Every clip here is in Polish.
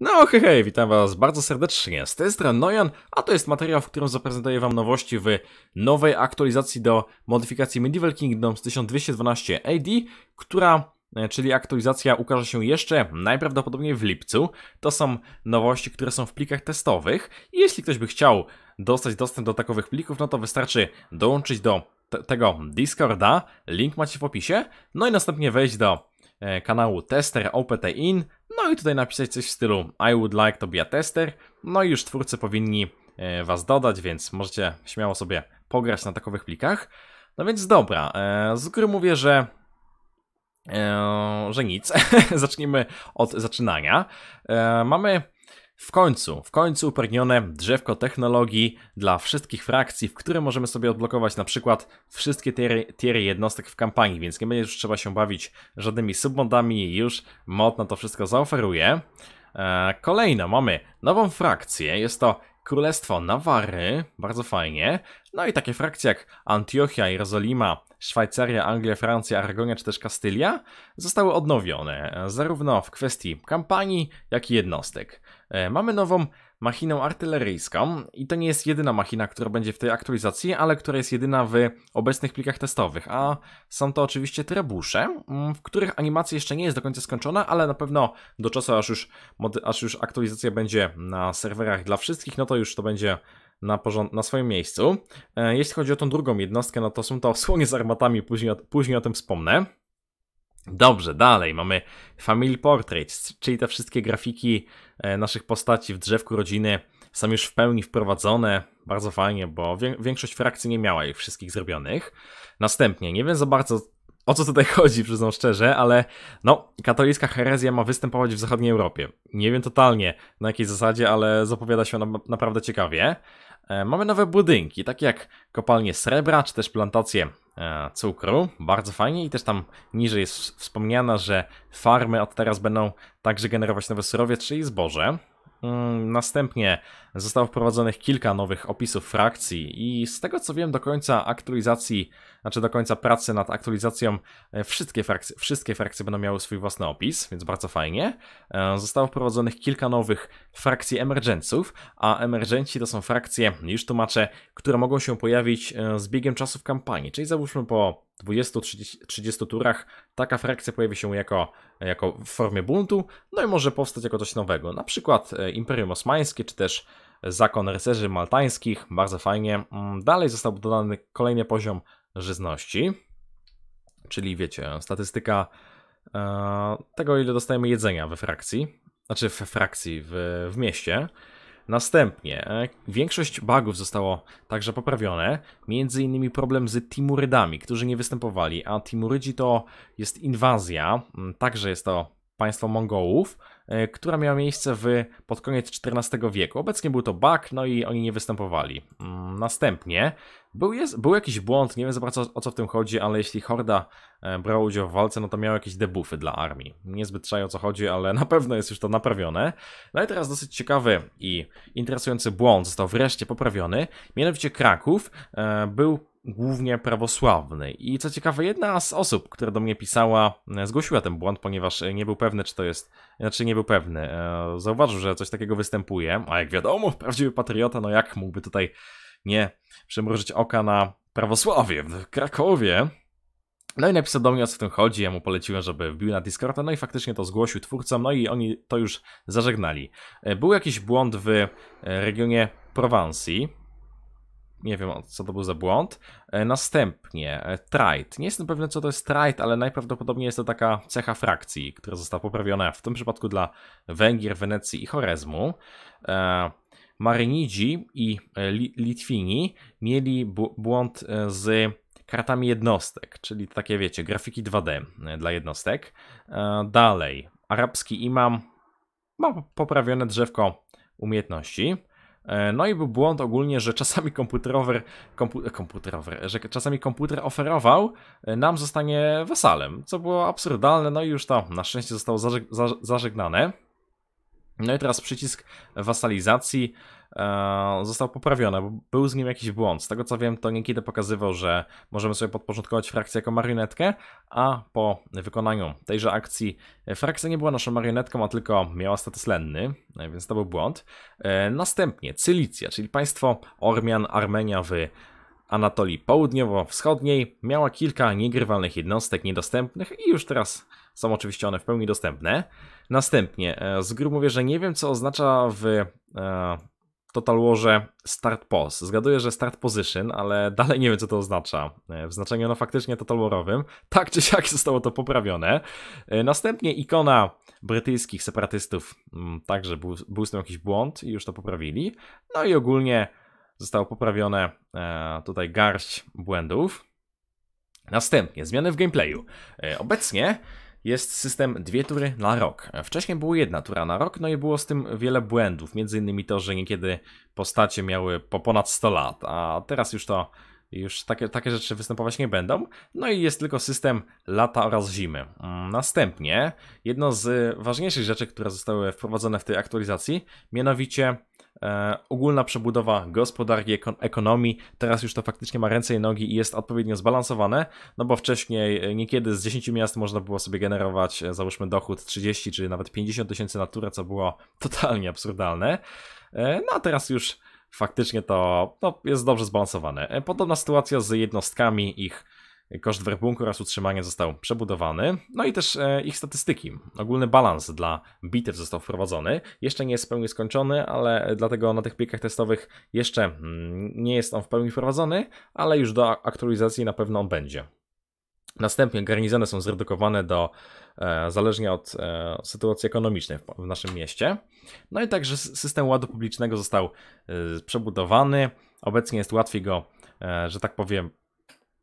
No hej, hej, witam was bardzo serdecznie, z tej strony Nojan, a to jest materiał, w którym zaprezentuję wam nowości w nowej aktualizacji do modyfikacji Medieval Kingdoms 1212 AD, która, e, czyli aktualizacja ukaże się jeszcze najprawdopodobniej w lipcu. To są nowości, które są w plikach testowych jeśli ktoś by chciał dostać dostęp do takowych plików, no to wystarczy dołączyć do tego Discorda, link macie w opisie, no i następnie wejść do e, kanału Tester OPT-IN, no i tutaj napisać coś w stylu I would like to be a tester. No i już twórcy powinni e, was dodać, więc możecie śmiało sobie pograć na takowych plikach. No więc dobra, e, z góry mówię, że e, że nic. Zacznijmy od zaczynania. Mamy w końcu, w końcu upragnione drzewko technologii dla wszystkich frakcji, w które możemy sobie odblokować na przykład wszystkie tiery, tiery jednostek w kampanii, więc nie będzie już trzeba się bawić żadnymi submodami, już mod na to wszystko zaoferuje. E, kolejno mamy nową frakcję, jest to Królestwo Nawary, bardzo fajnie. No i takie frakcje jak Antiochia, Jerozolima, Szwajcaria, Anglia, Francja, Aragonia czy też Kastylia zostały odnowione, e, zarówno w kwestii kampanii, jak i jednostek. E, mamy nową machinę artyleryjską i to nie jest jedyna machina, która będzie w tej aktualizacji, ale która jest jedyna w obecnych plikach testowych, a są to oczywiście trebusze, mm, w których animacja jeszcze nie jest do końca skończona, ale na pewno do czasu, aż już, aż już aktualizacja będzie na serwerach dla wszystkich, no to już to będzie na, na, swoim miejscu. E, jeśli chodzi o tą drugą jednostkę, no to są to osłony z armatami, później później o tym wspomnę. Dobrze, dalej mamy Family Portraits, czyli te wszystkie grafiki e, naszych postaci w drzewku rodziny są już w pełni wprowadzone. Bardzo fajnie, bo większość frakcji nie miała ich wszystkich zrobionych. Następnie, nie wiem za bardzo o co tutaj chodzi, przyznam szczerze, ale no, katolicka herezja ma występować w zachodniej Europie. Nie wiem totalnie na jakiej zasadzie, ale zapowiada się ona naprawdę ciekawie. E, mamy nowe budynki, takie jak kopalnie srebra, czy też plantacje E, cukru. Bardzo fajnie i też tam niżej jest wspomniana, że farmy od teraz będą także generować nowe surowiec, czyli zboże. Mm, następnie zostało wprowadzonych kilka nowych opisów frakcji i z tego co wiem do końca aktualizacji, znaczy do końca pracy nad aktualizacją e, wszystkie frakcje, wszystkie frakcje będą miały swój własny opis, więc bardzo fajnie. E, zostało wprowadzonych kilka nowych frakcji emergenców, a emergenci to są frakcje, już tłumaczę, które mogą się pojawić e, z biegiem czasu w kampanii, czyli załóżmy po 20-30 turach taka frakcja pojawi się jako, jako w formie buntu, no i może powstać jako coś nowego. Na przykład e, Imperium Osmańskie, czy też Zakon Rycerzy Maltańskich, bardzo fajnie. Mm, dalej został dodany kolejny poziom żyzności, czyli wiecie, statystyka e, tego, ile dostajemy jedzenia we frakcji, znaczy w frakcji, w, w mieście. Następnie e, większość bugów zostało także poprawione, między innymi problem z Timurydami, którzy nie występowali, a Timurydzi to jest inwazja, także jest to państwo Mongołów, E, która miała miejsce w, pod koniec XIV wieku. Obecnie był to bug, no i oni nie występowali. Mm, następnie był, jest, był jakiś błąd, nie wiem za bardzo o co w tym chodzi, ale jeśli Horda e, brała udział w walce, no to miała jakieś debuffy dla armii. Niezbyt czaję o co chodzi, ale na pewno jest już to naprawione. No i teraz dosyć ciekawy i interesujący błąd został wreszcie poprawiony. Mianowicie Kraków e, był głównie prawosławny I co ciekawe, jedna z osób, która do mnie pisała, e, zgłosiła ten błąd, ponieważ e, nie był pewny, czy to jest, znaczy nie był pewny. E, zauważył, że coś takiego występuje, a jak wiadomo, prawdziwy patriota, no jak mógłby tutaj nie przymrużyć oka na prawosławie w Krakowie. No i napisał do mnie, o co w tym chodzi, ja mu poleciłem, żeby wbił na Discorda, no i faktycznie to zgłosił twórcom, no i oni to już zażegnali. Był jakiś błąd w regionie Prowansji, nie wiem co to był za błąd. E, następnie e, trite. Nie jestem pewien co to jest trite, ale najprawdopodobniej jest to taka cecha frakcji, która została poprawiona w tym przypadku dla Węgier, Wenecji i Chorezmu. E, Marynidzi i Litwini mieli błąd z kartami jednostek, czyli takie wiecie, grafiki 2D dla jednostek. Dalej, arabski imam ma poprawione drzewko umiejętności. E, no i był błąd ogólnie, że czasami komputerower, kompu, komputerower, że czasami komputer oferował e, nam zostanie wesalem, co było absurdalne, no i już tam na szczęście zostało zażeg zażegnane. No i teraz przycisk wasalizacji e, został poprawiony, bo był z nim jakiś błąd. Z tego co wiem, to niekiedy pokazywał, że możemy sobie podporządkować frakcję jako marionetkę, a po wykonaniu tejże akcji frakcja nie była naszą marionetką, a tylko miała status lenny, e, więc to był błąd. E, następnie Cylicja, czyli państwo Ormian, Armenia w Anatolii Południowo-Wschodniej miała kilka niegrywalnych jednostek niedostępnych i już teraz są oczywiście one w pełni dostępne. Następnie, e, z góry mówię, że nie wiem, co oznacza w e, Total Warze Start Pos. Zgaduję, że Start Position, ale dalej nie wiem, co to oznacza. E, w znaczeniu no faktycznie Total Warowym. Tak czy siak zostało to poprawione. Następnie ikona brytyjskich separatystów, mm, także był, był z tym jakiś błąd i już to poprawili. No i ogólnie zostało poprawione tutaj garść błędów. Następnie zmiany w gameplayu. Obecnie jest system dwie tury na rok. Wcześniej było jedna tura na rok, no i było z tym wiele błędów, między innymi to, że niekiedy postacie miały po ponad 100 lat, a teraz już to już takie, takie rzeczy występować nie będą. No i jest tylko system lata oraz zimy. Mm, następnie, jedno z ważniejszych rzeczy, które zostały wprowadzone w tej aktualizacji, mianowicie E, ogólna przebudowa gospodarki, ekonomii, teraz już to faktycznie ma ręce i nogi i jest odpowiednio zbalansowane, no bo wcześniej e, niekiedy z 10 miast można było sobie generować e, załóżmy dochód 30 czy nawet 50 tysięcy na turę, co było totalnie absurdalne. No a teraz już faktycznie to, to jest dobrze zbalansowane. Podobna sytuacja z jednostkami, ich Koszt werbunku oraz utrzymania został przebudowany, no i też e, ich statystyki. Ogólny balans dla bitew został wprowadzony. Jeszcze nie jest w pełni skończony, ale dlatego na tych piekach testowych jeszcze mm, nie jest on w pełni wprowadzony, ale już do aktualizacji na pewno on będzie. Następnie garnizony są zredukowane do e, zależnie od e, sytuacji ekonomicznej w, w, naszym mieście. No i także system ładu publicznego został e, przebudowany. Obecnie jest łatwiej go, e, że tak powiem,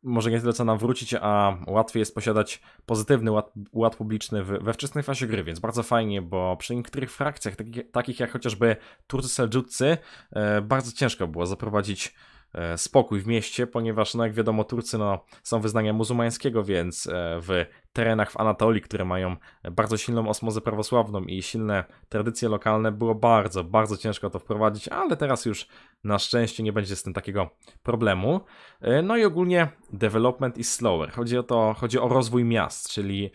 może nie tyle co nam wrócić, a łatwiej jest posiadać pozytywny ład, ład publiczny w, we wczesnej fazie gry, więc bardzo fajnie, bo przy niektórych frakcjach, takich, takich jak chociażby Turcy Seldżutcy, e, bardzo ciężko było zaprowadzić E, spokój w mieście, ponieważ, no jak wiadomo, Turcy no, są wyznania muzułmańskiego, więc e, w terenach w Anatolii, które mają bardzo silną osmozę prawosławną i silne tradycje lokalne, było bardzo, bardzo ciężko to wprowadzić, ale teraz już na szczęście nie będzie z tym takiego problemu. E, no i ogólnie development is slower. Chodzi o to, chodzi o rozwój miast, czyli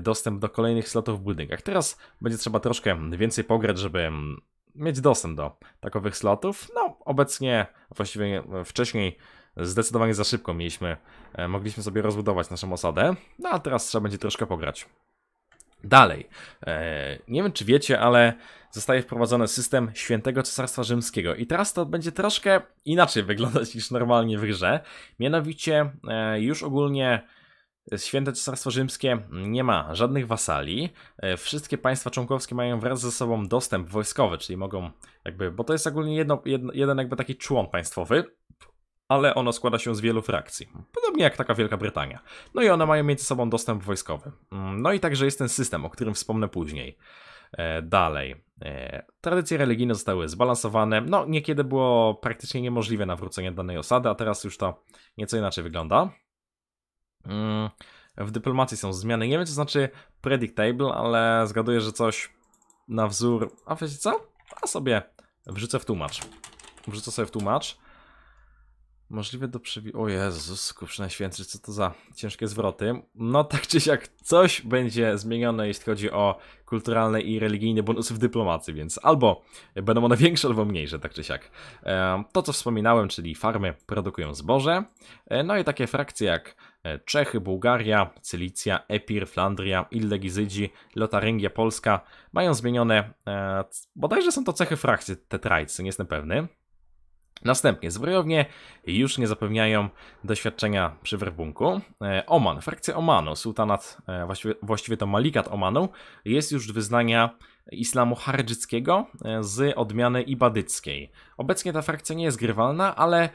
dostęp do kolejnych slotów w budynkach. Teraz będzie trzeba troszkę więcej pograć, żeby mm, mieć dostęp do takowych slotów. No, obecnie, właściwie wcześniej zdecydowanie za szybko mieliśmy, e, mogliśmy sobie rozbudować naszą osadę, no a teraz trzeba będzie troszkę pograć. Dalej, e, nie wiem czy wiecie, ale zostaje wprowadzony system Świętego Cesarstwa Rzymskiego i teraz to będzie troszkę inaczej wyglądać niż normalnie w grze. Mianowicie e, już ogólnie Święte Cesarstwo Rzymskie nie ma żadnych wasali. E, wszystkie państwa członkowskie mają wraz ze sobą dostęp wojskowy, czyli mogą jakby, bo to jest ogólnie jedno, jedno, jeden jakby taki człon państwowy, ale ono składa się z wielu frakcji. Podobnie jak taka Wielka Brytania. No i one mają między sobą dostęp wojskowy. Mm, no i także jest ten system, o którym wspomnę później. E, dalej. E, tradycje religijne zostały zbalansowane. No, niekiedy było praktycznie niemożliwe nawrócenie danej osady, a teraz już to nieco inaczej wygląda. Mm, w dyplomacji są zmiany. Nie wiem, co znaczy predictable, ale zgaduję, że coś na wzór. A wiecie co? A sobie wrzucę w tłumacz. Wrzucę sobie w tłumacz. Możliwe do przewi... O Jezus, kurczę najświętszy, co to za ciężkie zwroty. No tak czy siak coś będzie zmienione, jeśli chodzi o kulturalne i religijne bonusy w dyplomacji, więc albo będą one większe, albo mniejsze, tak czy siak. To, co wspominałem, czyli farmy produkują zboże, e, no i takie frakcje jak E, Czechy, Bułgaria, Cylicja, Epir, Flandria, Illegizydzi, Lotaryngia, Polska mają zmienione, e, bodajże są to cechy frakcji tetrajcy, nie jestem pewny. Następnie zbrojownie już nie zapewniają doświadczenia przy werbunku. E, Oman, frakcja Omanu, sułtanat, e, właściwie, to Malikat Omanu, jest już wyznania islamu hardżyckiego e, z odmiany ibadyckiej. Obecnie ta frakcja nie jest grywalna, ale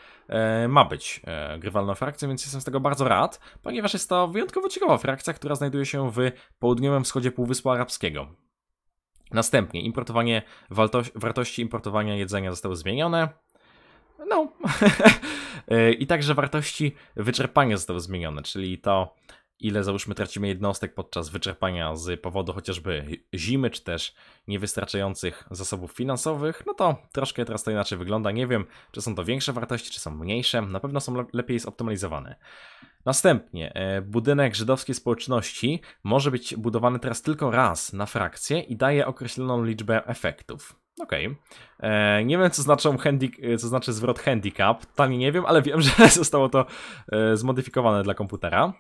ma być grywalną frakcją, więc jestem z tego bardzo rad, ponieważ jest to wyjątkowo ciekawa frakcja, która znajduje się w południowym wschodzie Półwyspu Arabskiego. Następnie importowanie wartości importowania jedzenia zostało zmienione. No. Y, I także wartości wyczerpania zostały zmienione, czyli to, ile załóżmy tracimy jednostek podczas wyczerpania z powodu chociażby zimy, czy też niewystarczających zasobów finansowych, no to troszkę teraz to inaczej wygląda. Nie wiem, czy są to większe wartości, czy są mniejsze. Na pewno są le lepiej zoptymalizowane. Następnie, y, budynek żydowskiej społeczności może być budowany teraz tylko raz na frakcję i daje określoną liczbę efektów. Okej. Okay. E, nie wiem, co, znaczą e, co znaczy zwrot handicap. Tam nie wiem, ale wiem, że zostało to e, zmodyfikowane dla komputera.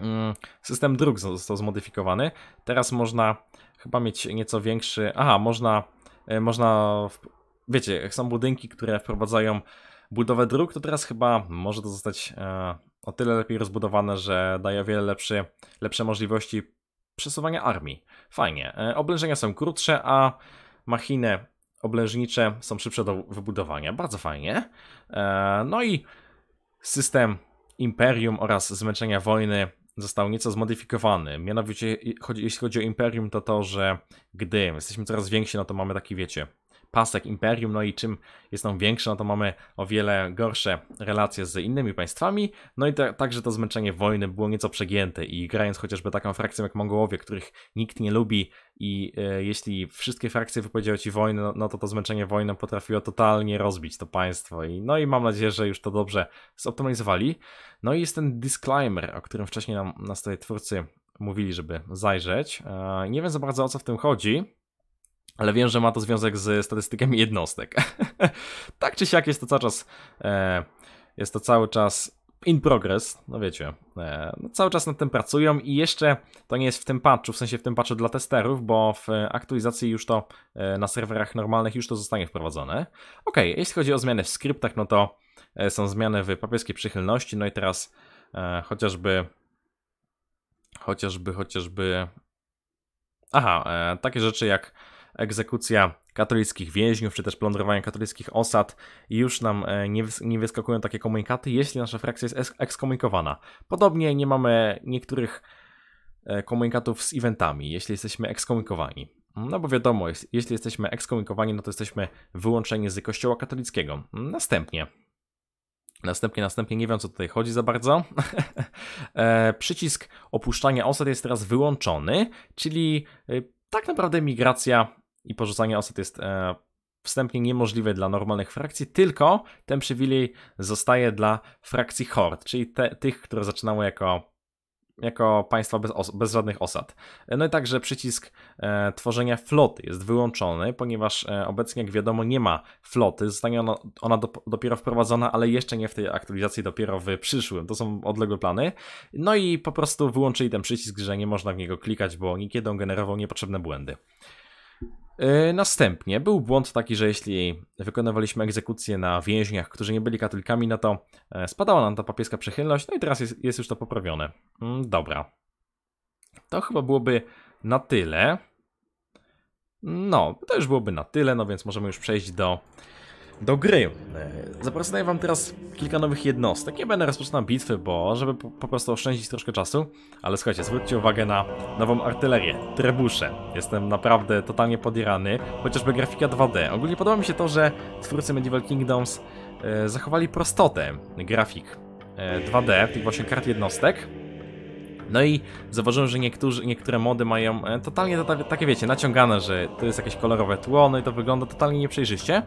Mm, system dróg został zmodyfikowany. Teraz można chyba mieć nieco większy. Aha, można. można wiecie, jak są budynki, które wprowadzają budowę dróg, to teraz chyba może to zostać o tyle lepiej rozbudowane, że daje o wiele lepszy, lepsze możliwości przesuwania armii. Fajnie. Oblężenia są krótsze, a machiny oblężnicze są szybsze do wybudowania. Bardzo fajnie. E, no i system imperium oraz zmęczenia wojny został nieco zmodyfikowany. Mianowicie, jeśli chodzi o imperium, to to, że gdy jesteśmy coraz więksi, no to mamy taki, wiecie, pasek imperium, no i czym jest on większy, no to mamy o wiele gorsze relacje z innymi państwami, no i te, także to zmęczenie wojny było nieco przegięte i grając chociażby taką frakcją jak Mongołowie, których nikt nie lubi i e, jeśli wszystkie frakcje wypowiedziały ci wojnę, no, no, to to zmęczenie wojną potrafiło totalnie rozbić to państwo i no i mam nadzieję, że już to dobrze zoptymalizowali. No i jest ten disclaimer, o którym wcześniej nam na tutaj twórcy mówili, żeby zajrzeć. E, nie wiem za bardzo o co w tym chodzi, ale wiem, że ma to związek z statystykami jednostek. tak czy siak jest to cały czas e, jest to cały czas in progress, no wiecie, e, no cały czas nad tym pracują i jeszcze to nie jest w tym patchu, w sensie w tym patchu dla testerów, bo w aktualizacji już to e, na serwerach normalnych już to zostanie wprowadzone. Okej, jeśli chodzi o zmiany w skryptach, no to e, są zmiany w papieskiej przychylności, no i teraz e, chociażby chociażby, chociażby Aha, e, takie rzeczy jak egzekucja katolickich więźniów, czy też plądrowania katolickich osad i już nam e, nie, nie wyskakują takie komunikaty, jeśli nasza frakcja jest ekskomunikowana. Podobnie nie mamy niektórych e, komunikatów z eventami, jeśli jesteśmy ekskomunikowani. No bo wiadomo, jeśli jesteśmy ekskomunikowani, no to jesteśmy wyłączeni z kościoła katolickiego. Następnie, Następnie, następnie, nie wiem co tutaj chodzi za bardzo. e, przycisk opuszczania osad jest teraz wyłączony, czyli e, tak naprawdę migracja i porzucanie osad jest e, wstępnie niemożliwe dla normalnych frakcji, tylko ten przywilej zostaje dla frakcji Horde, czyli te, tych, które zaczynały jako, jako państwa bez, os, bez żadnych osad. E, no i także przycisk e, tworzenia floty jest wyłączony, ponieważ e, obecnie, jak wiadomo, nie ma floty. Zostanie ona, ona do, dopiero wprowadzona, ale jeszcze nie w tej aktualizacji, dopiero w przyszłym. To są odległe plany. No i po prostu wyłączyli ten przycisk, że nie można w niego klikać, bo niekiedy on generował niepotrzebne błędy. E, następnie był błąd taki, że jeśli wykonywaliśmy egzekucję na więźniach, którzy nie byli katolikami, no to e, spadała nam ta papieska przychylność, no i teraz jest, jest już to poprawione. Mm, dobra. To chyba byłoby na tyle. No, to już byłoby na tyle, no więc możemy już przejść do do gry. E, Zapraszam wam teraz kilka nowych jednostek. Nie będę rozpoczynał bitwy, bo żeby po prostu oszczędzić troszkę czasu, ale słuchajcie, zwróćcie uwagę na nową artylerię, trebusze. Jestem naprawdę totalnie podierany, chociażby grafika 2D. Ogólnie podoba mi się to, że twórcy Medieval Kingdoms e, zachowali prostotę grafik 2D, e, tych właśnie kart jednostek, no i zauważyłem, że niektóre mody mają e, totalnie takie, wiecie, naciągane, że to jest jakieś kolorowe tło, no i to wygląda totalnie nieprzejrzyście,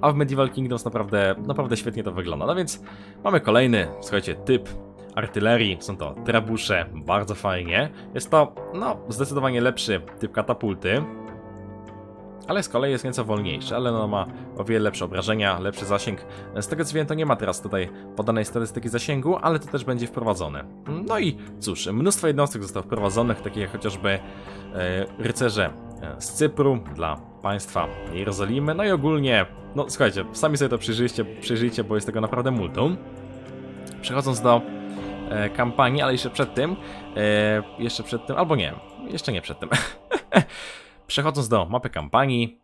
a w Medieval Kingdoms naprawdę, naprawdę świetnie to wygląda. No więc mamy kolejny, słuchajcie, typ artylerii, są to trabusze, bardzo fajnie. Jest to, no, zdecydowanie lepszy typ katapulty, ale z kolei jest nieco wolniejszy, ale no ma o wiele lepsze obrażenia, lepszy zasięg. Z tego co wiem, to nie ma teraz tutaj podanej statystyki zasięgu, ale to też będzie wprowadzone. No i cóż, mnóstwo jednostek zostało wprowadzonych, takie jak chociażby e, rycerze e, z Cypru dla państwa Jerozolimy, no i ogólnie, no słuchajcie, sami sobie to przyjrzyjcie, przyjrzyjcie bo jest tego naprawdę multum. Przechodząc do e, kampanii, ale jeszcze przed tym, e, jeszcze przed tym, albo nie, jeszcze nie przed tym. przechodząc do mapy kampanii,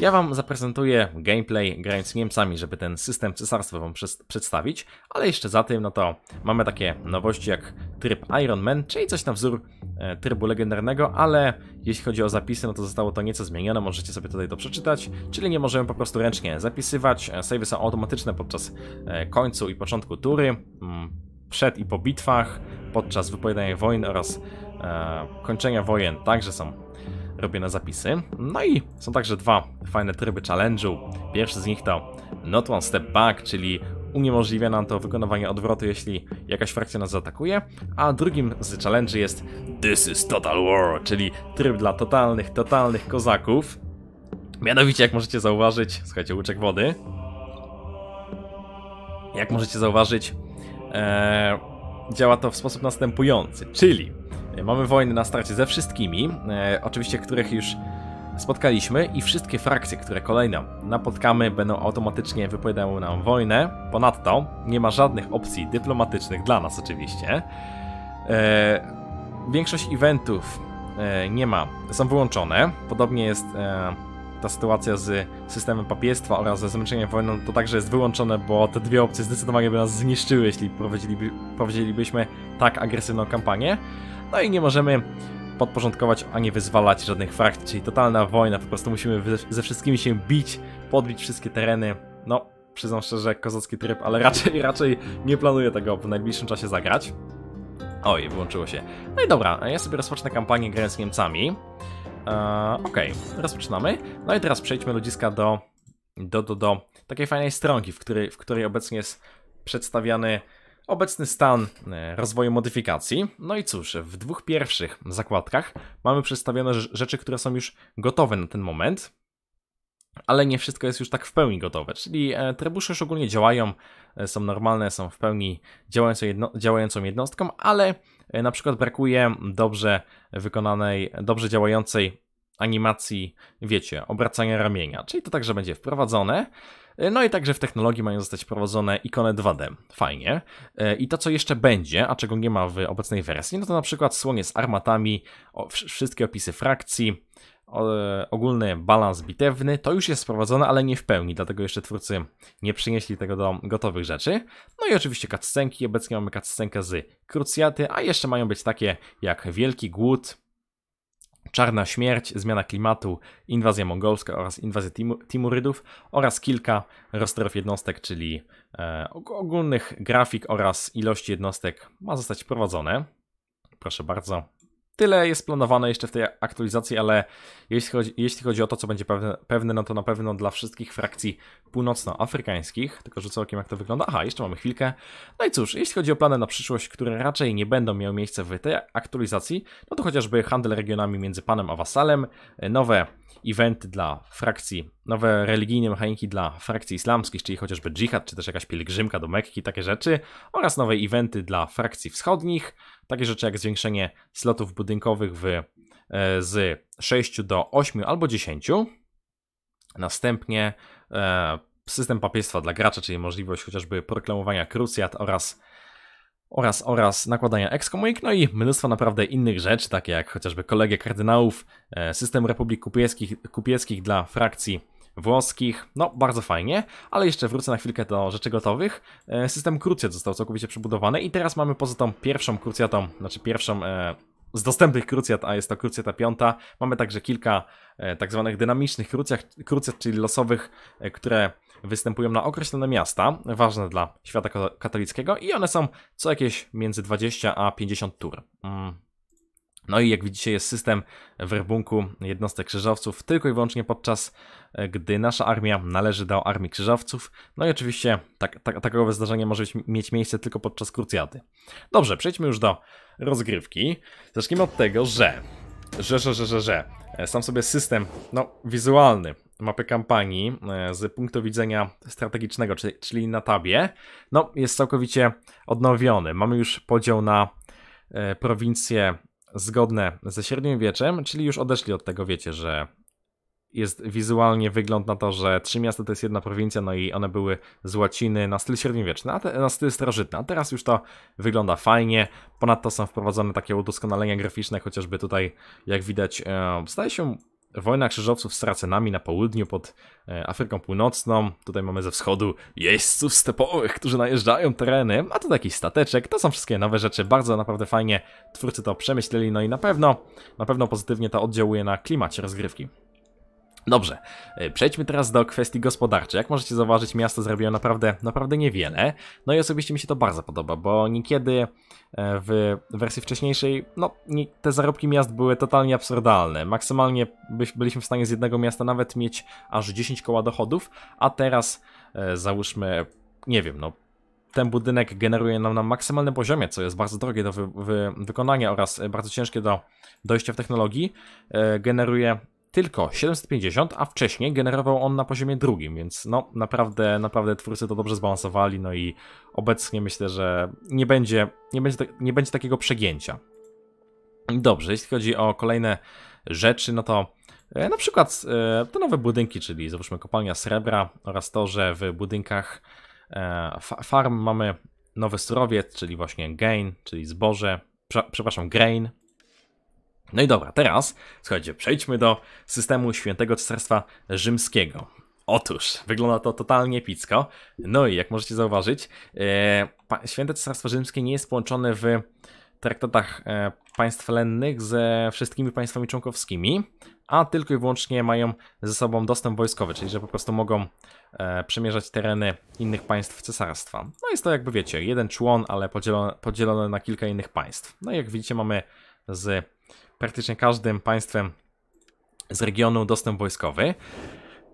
ja wam zaprezentuję gameplay grając z Niemcami, żeby ten system cesarstwa wam przedstawić, ale jeszcze za tym, no to mamy takie nowości jak tryb Iron Man, czyli coś na wzór e, trybu legendarnego, ale jeśli chodzi o zapisy, no to zostało to nieco zmienione, możecie sobie tutaj to przeczytać, czyli nie możemy po prostu ręcznie zapisywać, e, savey są automatyczne podczas e, końcu i początku tury, mm, przed i po bitwach, podczas wypowiadania wojen oraz e, kończenia wojen także są robione zapisy. No i są także dwa fajne tryby challenge'u. Pierwszy z nich to Not One Step Back, czyli uniemożliwia nam to wykonywanie odwrotu, jeśli jakaś frakcja nas zaatakuje, a drugim z challenge jest This is Total War, czyli tryb dla totalnych, totalnych kozaków. Mianowicie, jak możecie zauważyć, słuchajcie, łyczek wody. Jak możecie zauważyć, ee, działa to w sposób następujący, czyli Mamy wojny na starcie ze wszystkimi, e, oczywiście których już spotkaliśmy i wszystkie frakcje, które kolejno napotkamy, będą automatycznie wypowiadały nam wojnę. Ponadto nie ma żadnych opcji dyplomatycznych dla nas oczywiście. E, większość eventów e, nie ma, są wyłączone. Podobnie jest e, ta sytuacja z systemem papiestwa oraz ze zmęczeniem wojną, to także jest wyłączone, bo te dwie opcje zdecydowanie by nas zniszczyły, jeśli prowadziliby, prowadzilibyśmy tak agresywną kampanię. No i nie możemy podporządkować ani wyzwalać żadnych frakcji, czyli totalna wojna, po prostu musimy ze wszystkimi się bić, podbić wszystkie tereny. No, przyznam szczerze, kozacki tryb, ale raczej, raczej nie planuję tego w najbliższym czasie zagrać. Oj, wyłączyło się. No i dobra, ja sobie rozpocznę kampanię grając z Niemcami. Eee, Okej, okay, rozpoczynamy. No i teraz przejdźmy ludziska do, do, do, do takiej fajnej stronki, w której, w której obecnie jest przedstawiany obecny stan e, rozwoju modyfikacji. No i cóż, w dwóch pierwszych zakładkach mamy przedstawione rzeczy, które są już gotowe na ten moment, ale nie wszystko jest już tak w pełni gotowe, czyli e, trybusze już ogólnie działają, e, są normalne, są w pełni działającą, jedno, działającą jednostką, ale na przykład brakuje dobrze wykonanej, dobrze działającej animacji, wiecie, obracania ramienia, czyli to także będzie wprowadzone. E, no i także w technologii mają zostać wprowadzone ikony 2D. Fajnie. E, I to, co jeszcze będzie, a czego nie ma w obecnej wersji, no to na przykład słonie z armatami, wszystkie opisy frakcji, ogólny balans bitewny, to już jest wprowadzone, ale nie w pełni, dlatego jeszcze twórcy nie przynieśli tego do gotowych rzeczy. No i oczywiście cutscenki, obecnie mamy cutscenkę z Krucjaty, a jeszcze mają być takie jak Wielki Głód, Czarna Śmierć, Zmiana Klimatu, Inwazja Mongolska oraz Inwazja Timurydów oraz kilka rozterów jednostek, czyli e, ogólnych grafik oraz ilości jednostek ma zostać wprowadzone. Proszę bardzo, Tyle jest planowane jeszcze w tej aktualizacji, ale jeśli chodzi, jeśli chodzi o to, co będzie pewne, pewne, no to na pewno dla wszystkich frakcji północnoafrykańskich. Tylko że całkiem jak to wygląda. Aha, jeszcze mamy chwilkę. No i cóż, jeśli chodzi o plany na przyszłość, które raczej nie będą miały miejsca w tej aktualizacji, no to chociażby handel regionami między panem a wasalem, e, nowe eventy dla frakcji, nowe religijne mechaniki dla frakcji islamskich, czyli chociażby dżihad, czy też jakaś pielgrzymka do Mekki, takie rzeczy, oraz nowe eventy dla frakcji wschodnich, takie rzeczy jak zwiększenie slotów budynkowych w, e, z 6 do 8 albo 10. Następnie e, system papiestwa dla gracza, czyli możliwość chociażby proklamowania krucjat oraz oraz, oraz nakładania excommunic, no i mnóstwo naprawdę innych rzeczy, takie jak chociażby kolegie kardynałów, e, system republik kupieckich, kupieckich dla frakcji włoskich. No, bardzo fajnie, ale jeszcze wrócę na chwilkę do rzeczy gotowych. E, system krucjat został całkowicie przebudowany i teraz mamy poza tą pierwszą krucjatą, znaczy pierwszą e, z dostępnych krucjat, a jest to krucjata piąta. Mamy także kilka e, tak zwanych dynamicznych krucjat, krucjat, czyli losowych, które występują na określone miasta, ważne dla świata katolickiego i one są co jakieś między 20 a 50 tur. Mm. No i jak widzicie jest system werbunku jednostek krzyżowców tylko i wyłącznie podczas e, gdy nasza armia należy do armii krzyżowców. No i oczywiście tak, tak, takowe zdarzenie może mieć miejsce tylko podczas krucjaty. Dobrze, przejdźmy już do rozgrywki. Zacznijmy od tego, że że, że, że, że, że. E, sam sobie system, no, wizualny mapy kampanii e, z punktu widzenia strategicznego, czyli na tabie, no, jest całkowicie odnowiony. Mamy już podział na prowincje zgodne ze średnim wieczem, czyli już odeszli od tego, wiecie, że jest wizualnie wygląd na to, że trzy miasta to jest jedna prowincja, no i one były z łaciny na styl średniowieczny, a te, na styl starożytny, a teraz już to wygląda fajnie. Ponadto są wprowadzone takie udoskonalenia graficzne, chociażby tutaj, jak widać, staje e, się Wojna krzyżowców z Saracenami na południu pod e, Afryką Północną. Tutaj mamy ze wschodu jeźdźców stepowych, którzy najeżdżają tereny, a tu taki stateczek. To są wszystkie nowe rzeczy, bardzo naprawdę fajnie twórcy to przemyśleli, no i na pewno, na pewno pozytywnie to oddziałuje na klimacie rozgrywki. Dobrze, e, przejdźmy teraz do kwestii gospodarczej. Jak możecie zauważyć, miasto zrobiło naprawdę, naprawdę niewiele. No i osobiście mi się to bardzo podoba, bo niekiedy e, w wersji wcześniejszej, no, te zarobki miast były totalnie absurdalne. Maksymalnie byliśmy w stanie z jednego miasta nawet mieć aż 10 koła dochodów, a teraz e, załóżmy, nie wiem, no, ten budynek generuje nam na maksymalnym poziomie, co jest bardzo drogie do wy wy wykonania oraz bardzo ciężkie do dojścia w technologii. generuje tylko 750, a wcześniej generował on na poziomie drugim, więc no naprawdę, naprawdę twórcy to dobrze zbalansowali, no i obecnie myślę, że nie będzie, nie będzie, tak, nie będzie takiego przegięcia. Dobrze, jeśli chodzi o kolejne rzeczy, no to e, na przykład e, te nowe budynki, czyli załóżmy kopalnia srebra oraz to, że w budynkach e, farm mamy nowy surowiec, czyli właśnie gain, czyli zboże, prze, przepraszam, grain, no i dobra, teraz, słuchajcie, przejdźmy do systemu Świętego Cesarstwa Rzymskiego. Otóż, wygląda to totalnie picko. No i jak możecie zauważyć, e, Święte Cesarstwo Rzymskie nie jest połączone w traktatach e, państw lennych ze wszystkimi państwami członkowskimi, a tylko i wyłącznie mają ze sobą dostęp wojskowy, czyli że po prostu mogą e, przemierzać tereny innych państw cesarstwa. No jest to jakby wiecie, jeden człon, ale podzielone, podzielone na kilka innych państw. No i jak widzicie mamy z praktycznie każdym państwem z regionu dostęp wojskowy.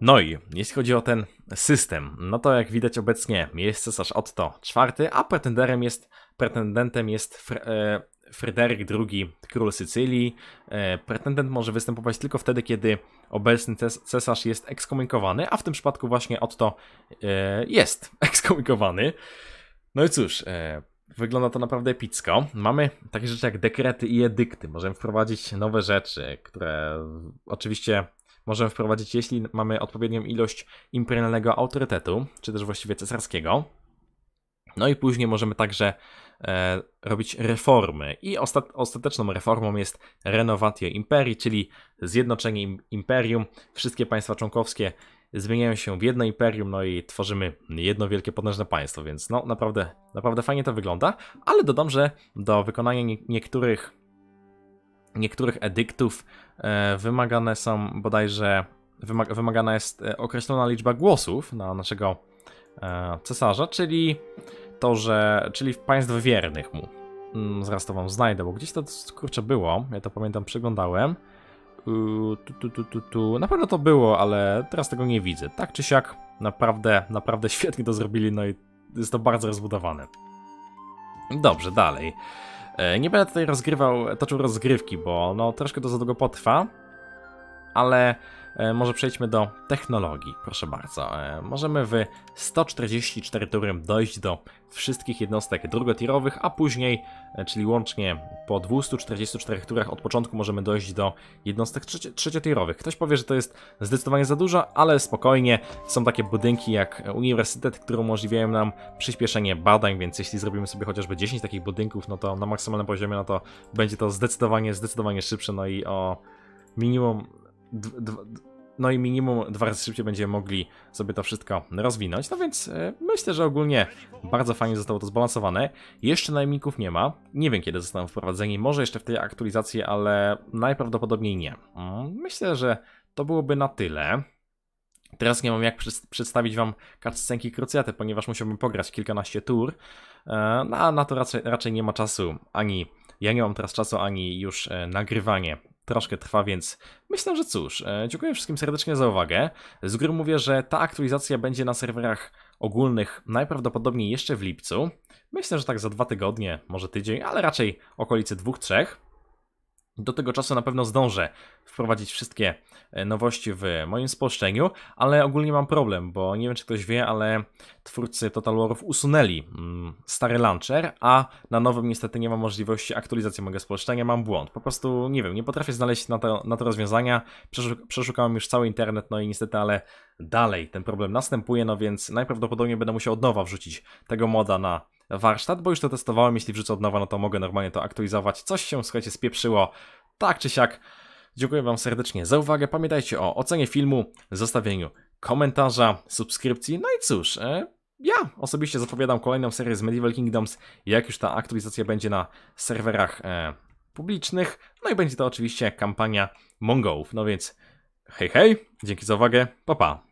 No i jeśli chodzi o ten system, no to jak widać obecnie jest cesarz Otto IV, a pretenderem jest, pretendentem jest Fre e, Fryderyk II, król Sycylii. E, pretendent może występować tylko wtedy, kiedy obecny ces cesarz jest ekskomunikowany, a w tym przypadku właśnie Otto e, jest ekskomunikowany. No i cóż, e, Wygląda to naprawdę epicko. Mamy takie rzeczy jak dekrety i edykty. Możemy wprowadzić nowe rzeczy, które oczywiście możemy wprowadzić, jeśli mamy odpowiednią ilość imperialnego autorytetu, czy też właściwie cesarskiego. No i później możemy także e, robić reformy. I ostat ostateczną reformą jest renovatio imperii, czyli zjednoczenie im imperium. Wszystkie państwa członkowskie zmieniają się w jedno imperium, no i tworzymy jedno wielkie potężne państwo, więc no naprawdę, naprawdę fajnie to wygląda, ale dodam, że do wykonania nie niektórych niektórych edyktów e, wymagane są bodajże wymagana jest e, określona liczba głosów na naszego e, cesarza, czyli to, że czyli państw wiernych mu. Mm, zaraz to wam znajdę, bo gdzieś to kurczę było, ja to pamiętam, przeglądałem. Tu, tu, tu, tu, tu. Na pewno to było, ale teraz tego nie widzę. Tak czy siak, naprawdę, naprawdę świetnie to zrobili, no i jest to bardzo rozbudowane. Dobrze, dalej. E, nie będę tutaj rozgrywał, toczył rozgrywki, bo no troszkę to za długo potrwa, ale E, może przejdźmy do technologii, proszę bardzo. E, możemy w 144 turym dojść do wszystkich jednostek drugotirowych, a później, e, czyli łącznie po 244 turach od początku możemy dojść do jednostek trzeci trzeciotirowych. Ktoś powie, że to jest zdecydowanie za dużo, ale spokojnie, są takie budynki jak uniwersytet, które umożliwiają nam przyspieszenie badań, więc jeśli zrobimy sobie chociażby 10 takich budynków, no to na maksymalnym poziomie, no to będzie to zdecydowanie, zdecydowanie szybsze, no i o minimum no i minimum dwa razy szybciej będziemy mogli sobie to wszystko rozwinąć. No więc e, myślę, że ogólnie bardzo fajnie zostało to zbalansowane. Jeszcze najemników nie ma. Nie wiem, kiedy zostaną wprowadzeni. Może jeszcze w tej aktualizacji, ale najprawdopodobniej nie. Mm, myślę, że to byłoby na tyle. Teraz nie mam jak przedstawić wam cutscenki krucjaty, ponieważ musiałbym pograć kilkanaście tur, e, no, a na to raczej, raczej nie ma czasu ani ja nie mam teraz czasu ani już e, nagrywanie troszkę trwa, więc myślę, że cóż, e, dziękuję wszystkim serdecznie za uwagę. Z góry mówię, że ta aktualizacja będzie na serwerach ogólnych najprawdopodobniej jeszcze w lipcu. Myślę, że tak za dwa tygodnie, może tydzień, ale raczej okolice dwóch, trzech. Do tego czasu na pewno zdążę wprowadzić wszystkie e, nowości w moim spolszczeniu, ale ogólnie mam problem, bo nie wiem czy ktoś wie, ale twórcy Total Warów usunęli mm, stary launcher, a na nowym niestety nie ma możliwości aktualizacji mojego spolszczenia, mam błąd. Po prostu nie wiem, nie potrafię znaleźć na to, na to rozwiązania, przeszukałem już cały internet, no i niestety, ale dalej ten problem następuje, no więc najprawdopodobniej będę musiał od nowa wrzucić tego moda na warsztat, bo już to testowałem, jeśli wrzucę od nowa, no to mogę normalnie to aktualizować. Coś się, słuchajcie, spieprzyło, tak czy siak. Dziękuję Wam serdecznie za uwagę. Pamiętajcie o ocenie filmu, zostawieniu komentarza, subskrypcji. No i cóż, e, ja osobiście zapowiadam kolejną serię z Medieval Kingdoms, jak już ta aktualizacja będzie na serwerach e, publicznych. No i będzie to oczywiście kampania Mongołów. No więc hej hej, dzięki za uwagę, pa pa.